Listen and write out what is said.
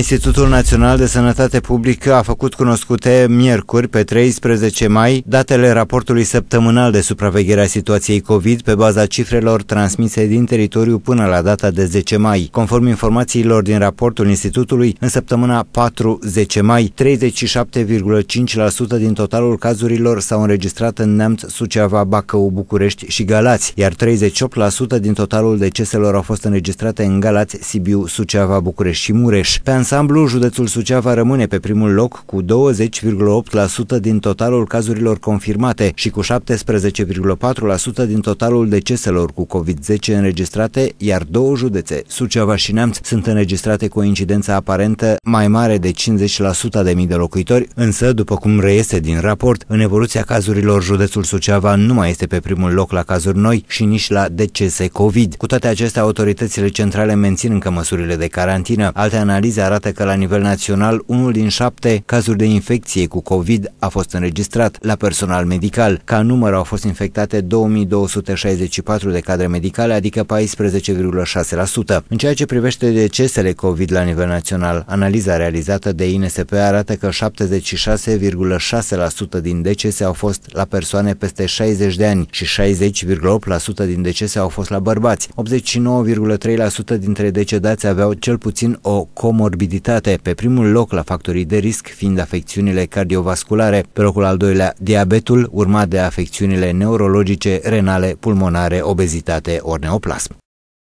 Institutul Național de Sănătate Publică a făcut cunoscute miercuri, pe 13 mai, datele raportului săptămânal de supraveghere a situației COVID pe baza cifrelor transmise din teritoriu până la data de 10 mai. Conform informațiilor din raportul Institutului, în săptămâna 4-10 mai, 37,5% din totalul cazurilor s-au înregistrat în Neamț, Suceava, Bacău, București și Galați, iar 38% din totalul deceselor au fost înregistrate în Galați, Sibiu, Suceava, București și Mureș. Pe ansamblu, județul Suceava rămâne pe primul loc cu 20,8% din totalul cazurilor confirmate și cu 17,4% din totalul deceselor cu COVID-10 înregistrate, iar două județe, Suceava și Neamț, sunt înregistrate cu o incidență aparentă mai mare de 50% de mii de locuitori, însă, după cum reiese din raport, în evoluția cazurilor, județul Suceava nu mai este pe primul loc la cazuri noi și nici la decese COVID. Cu toate acestea, autoritățile centrale mențin încă măsurile de carantină. Alte analize arată că la nivel național unul din șapte cazuri de infecție cu COVID a fost înregistrat la personal medical. Ca număr au fost infectate 2264 de cadre medicale, adică 14,6%. În ceea ce privește decesele COVID la nivel național, analiza realizată de INSP arată că 76,6% din decese au fost la persoane peste 60 de ani și 60,8% din decese au fost la bărbați. 89,3% dintre decedați aveau cel puțin o comorbidă comorbiditate, pe primul loc la factorii de risc fiind afecțiunile cardiovasculare, pe locul al doilea diabetul, urmat de afecțiunile neurologice, renale, pulmonare, obezitate orneoplasm.